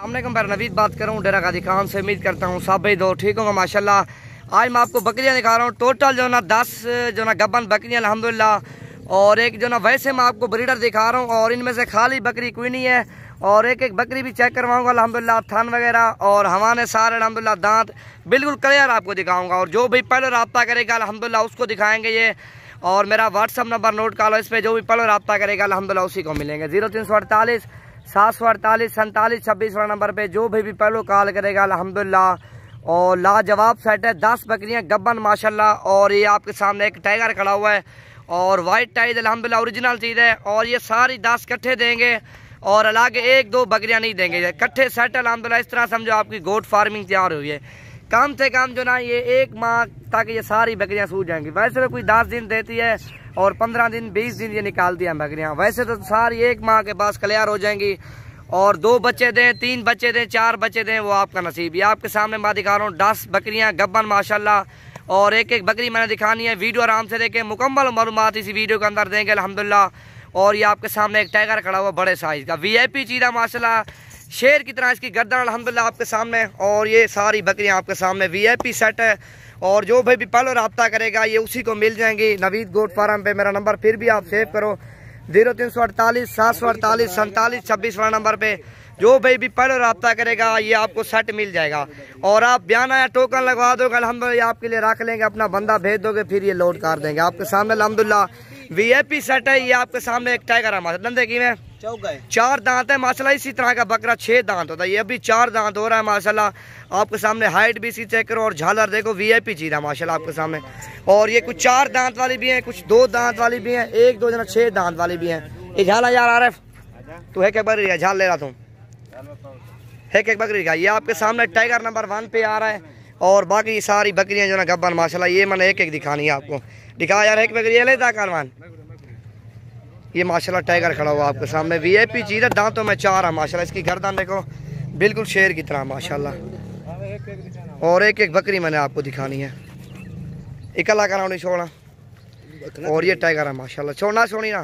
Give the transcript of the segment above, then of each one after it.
अल्लाम पर नवीद बात करूँ डेरा गाजी खान से उम्मीद करता हूँ सब भाई दो ठीक होगा माशाला आज मैं आपको बकरियाँ दिखा रहा हूँ टोटल जो ना दस जो ना गबन बकरियाँ अलहमदिल्ला और एक जो ना वैसे मैं आपको ब्रीडर दिखा रहा हूँ और इनमें से खाली बकरी कोई नहीं है और एक एक बकरी भी चेक करवाऊँगा अलहमदिल्ला थन वगैरह और हमारे सारे अलहमदिल्ला दांत बिल्कुल क्लियर आपको दिखाऊँगा और जो भी पहले रबता करेगा अलहमदिल्ला उसको दिखाएँगे ये और मेरा व्हाट्सअप नंबर नोट कर लो इस पर जो भी पहले रबता करेगा अलहमदिल्ला उसी को मिलेंगे जीरो तीन सौ अड़तालीस सात सौ अड़तालीस सैंतालीस छब्बीस नंबर पे जो भी, भी पहलो कॉल करेगा अलहमदिल्ला और लाजवाब सेट है दस बकरियां गबन माशाल्लाह और ये आपके सामने एक टाइगर खड़ा हुआ है और वाइट टाइज अलहमदिल्ला ओरिजिनल चीज़ है और ये सारी दस कट्ठे देंगे और अलग एक दो बकरियाँ नहीं देंगे कट्ठे सेट अलहमदिल्ला इस तरह समझो आपकी गोट फार्मिंग तैयार हुई है कम से कम जो ना ये एक माह ताकि ये सारी बकरियाँ सूख जाएंगी वैसे तो कोई दस दिन देती है और पंद्रह दिन बीस दिन ये निकाल दिया बकरियाँ वैसे तो सारी एक माह के पास क्लियर हो जाएंगी और दो बच्चे दें तीन बच्चे दें चार बच्चे दें वो आपका नसीब ये आपके सामने मैं दिखा रहा हूँ दस बकरियाँ गब्बन माशाला और एक एक बकरी मैंने दिखानी है वीडियो आराम से देखें मुकम्मल मालूम इसी वीडियो के अंदर देंगे अलहमदिल्ला और ये आपके सामने एक टाइगर खड़ा हुआ बड़े साइज़ का वी आई पी चीरा माशाला शेर की तरह इसकी गर्दन अलहमदिल्ला आपके सामने और ये सारी बकरियाँ आपके सामने पी सेट है और जो भाई भी पल रबता करेगा ये उसी को मिल जाएंगी नवीद गोट फार्म पे मेरा नंबर फिर भी आप सेव करो जीरो तीन सौ अड़तालीस सात सौ अड़तालीस सैंतालीस छब्बीस वाला नंबर पे जो भाई भी पहले रबता करेगा ये आपको सेट मिल जाएगा और आप बयान आया टोकन लगवा दोगे अलहमदिल्ला आपके लिए रख लेंगे अपना बंदा भेज दोगे फिर ये लोड कर देंगे आपके सामने अलहमदिल्ला वी सेट है ये आपके सामने एक टाइगर हमारे धंधे की मैं चार दांत है माशाल्लाह इसी तरह का बकरा छह दांत होता है ये अभी चार दांत हो रहा है माशाल्लाह आपके सामने हाइट भी इसी चेक करो और झालर देखो वी आई पी चीज है आपके सामने और ये कुछ चार दांत वाली भी हैं कुछ दो दांत वाली भी हैं एक दो जना छह दांत वाली भी हैं ये झाला यार आरफ रहा है क्या बकरी झाल ले रहा तुम है क्या बकरी का ये आपके सामने टाइगर नंबर वन पे आ रहा है और बाकी सारी बकरियां जो ना गब्बन माशाल्लाह ये मैंने एक एक दिखानी है आपको दिखा यार एक बकरी ले था कारवान ये माशाल्लाह टाइगर खड़ा हुआ आपके सामने वी आई पी चीज़ है दांतों में चार है माशाल्लाह इसकी गर्दन देखो बिल्कुल शेर की तरह माशाल्लाह और एक एक बकरी मैंने आपको दिखानी है इकला करा उन्हें छोड़ा और ये टाइगर है माशाल्लाह छोड़ना छोड़ी ना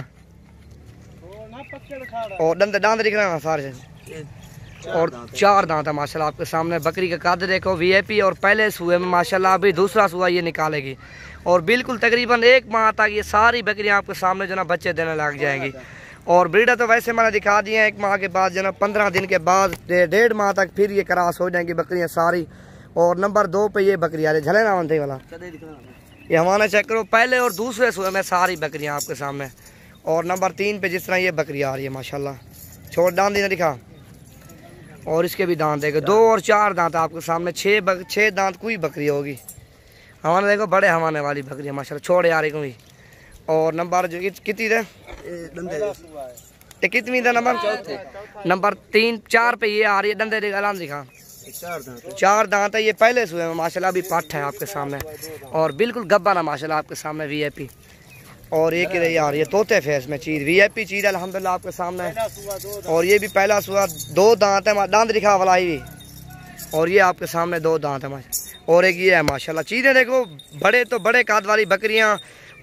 और दंद दांत दिख रहा ना सारे और चार दांत है माशाल्लाह आपके सामने बकरी का कद देखो वीआईपी और पहले सूए में माशाल्लाह अभी दूसरा सूआ ये निकालेगी और बिल्कुल तकरीबन एक माह तक ये सारी बकरियाँ आपके सामने जो ना बच्चे देने लग जाएंगी और ब्रीडर तो वैसे मैंने दिखा दिए एक माह के बाद जो ना पंद्रह दिन के बाद डेढ़ माह तक फिर ये क्रास हो जाएंगी बकरियाँ सारी और नंबर दो पे ये बकरियाँ आ झले ना बनते वाला ये हमारा चेक करो पहले और दूसरे सूए में सारी बकरियाँ आपके सामने और नंबर तीन पे जिस तरह ये बकरी आ रही है माशा छोड़ दान देना दिखा और इसके भी दांत देखो दो और चार दांत आपके सामने छः छः दांत कोई बकरी होगी हमारे देखो बड़े हमारे वाली बकरी माशा छोड़े आ रही कोई और नंबर जो कितनी थे कितनी था नंबर नंबर तीन चार पे ये आ रही है डंडे आराम दिखा चार दांत है ये पहले से हुए माशाल्लाह अभी पट है आपके सामने और बिल्कुल गब्बा ना माशाल्लाह आपके सामने वीआईपी और ये कि यार ये तोते फेस में चीज़ वी आई पी चीज़ अलहमदिल्ला आपके सामने है और ये भी पहला सुबह दो दांत है दांत दिखा वाला भी और ये आपके सामने दो दांत है और एक ये है माशाल्लाह चीज़ें देखो बड़े तो बड़े काद वाली बकरियाँ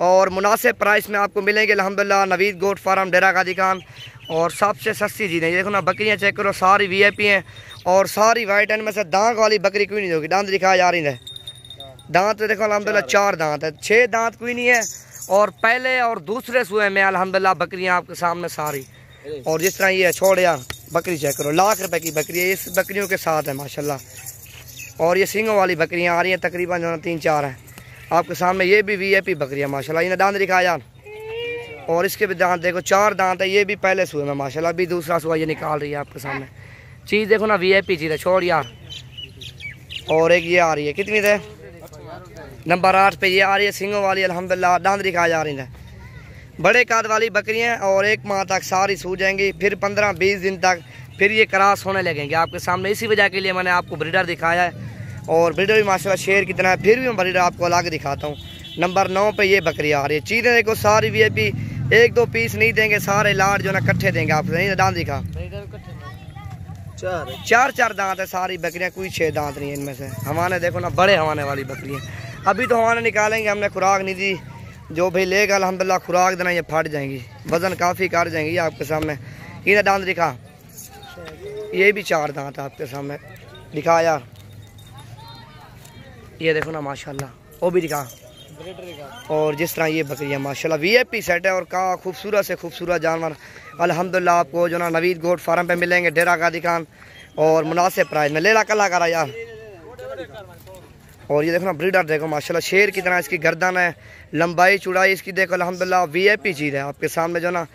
और मुनासिब प्राइस में आपको मिलेंगे अलहमदिल्ला नवीद गोट फार्म डेरा गाजी खान और सबसे सस्ती चीज़ें ये देखो ना बकरियाँ चेक करो सारी वी आई पी हैं और सारी वाइट एंड में से दांत वाली बकरी क्यों नहीं होगी दांत दिखाया जा रही है दांत तो देखो अलहमदिल्ला चार दांत है छः दांत कोई नहीं है और पहले और दूसरे सुए में अलहमदिल्ला बकरियाँ आपके सामने सारी और जिस तरह ये छोड़िया बकरी चेक करो लाख रुपए की बकरी है इस बकरियों के साथ है माशाल्लाह और ये सिंगों वाली बकरियाँ आ रही हैं तकरीबन जो है तीन चार हैं आपके सामने ये भी वी वीआईपी बकरियाँ माशा इन्हें दांत दिखाया और इसके भी दांत देखो चार दांत है ये भी पहले सुए में माशा अभी दूसरा सूआ ये निकाल रही है आपके सामने चीज़ देखो ना वी पी चीज़ है छोड़ यार और एक ये आ रही है कितनी देर नंबर आठ पे ये आ रही है सिंगों वाली अलहमदिल्ला डांदरी कहा जा रही है बड़े काद वाली बकरियाँ और एक माह तक सारी सू जाएंगी फिर पंद्रह बीस दिन तक फिर ये क्रास होने लगेंगे आपके सामने इसी वजह के लिए मैंने आपको ब्रीडर दिखाया है और ब्रीडर भी माशा शेर की तरह है फिर भी मैं ब्रीडर आपको अलग दिखाता हूँ नंबर नौ पे ये बकरी आ रही है चीज़ें देखो सारी वी आई एक दो पीस नहीं देंगे सारे लाट जो ना कट्ठे देंगे आप नहीं दांत दिखा चार चार दांत है सारी बकरियाँ कोई छः दांत नहीं है इनमें से हमारे देखो ना बड़े हवाने वाली बकरियाँ अभी तो हमारा निकालेंगे हमने खुराक नहीं दी जो भाई लेगा अलहमदिल्ला खुराक देना ये फट जाएंगी वज़न काफ़ी कर जाएंगी आपके सामने इधर दांत दिखा ये भी चार दांत आपके सामने दिखा यार ये देखो ना माशाल्लाह वो भी दिखा और जिस तरह ये बकरियाँ माशाल्लाह वीएपी सेट है और का खूबसूरत से खूबसूरत जानवर अलहमदिल्ला आपको जो ना नवीद गोट फार्म पे मिलेंगे डेरा का दिखान और मुनासिब प्राइस में लेला कला करा यार और ये देखो ना ब्रीडर देखो माशाल्लाह शेर की तरह इसकी गर्दन है लंबाई चुड़ाई इसकी देखो अलहमदिल्ला वीआईपी चीज़ है आपके सामने जो ना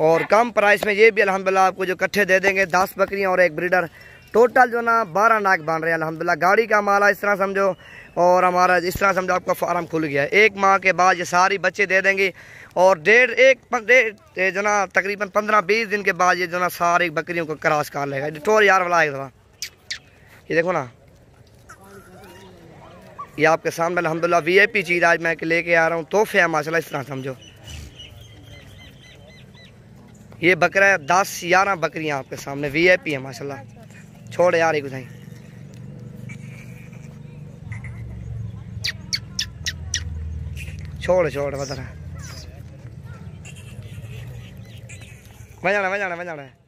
और कम प्राइस में ये भी अलहमदिल्ला आपको जो कट्ठे दे देंगे दस बकरियाँ और एक ब्रीडर टोटल जो ना बारह नाक बांध रहे हैं अलहमदिल्ला गाड़ी का माला इस तरह समझो और हमारा इस तरह समझो आपका फार्म खुल गया है एक माह के बाद ये सारी बच्चे दे देंगे और डेढ़ एक डेढ़ जो ना तकरीबन पंद्रह बीस दिन के बाद ये जो ना सारी बकरियों को क्रॉस कर लेगा टोर तो यार वाला एक ये देखो ना ये आपके सामने अलहमदिल्ला वी आई पी चीज़ आज मैं लेके आ रहा हूँ तोहफे है माशाला इस तरह समझो ये बकरा है दस ग्यारह बकरियाँ आपके सामने वी आई पी है माशाला छोड़ यार एक कुछ छोड़ छोड़ बता मैं जाना वजाना जाना है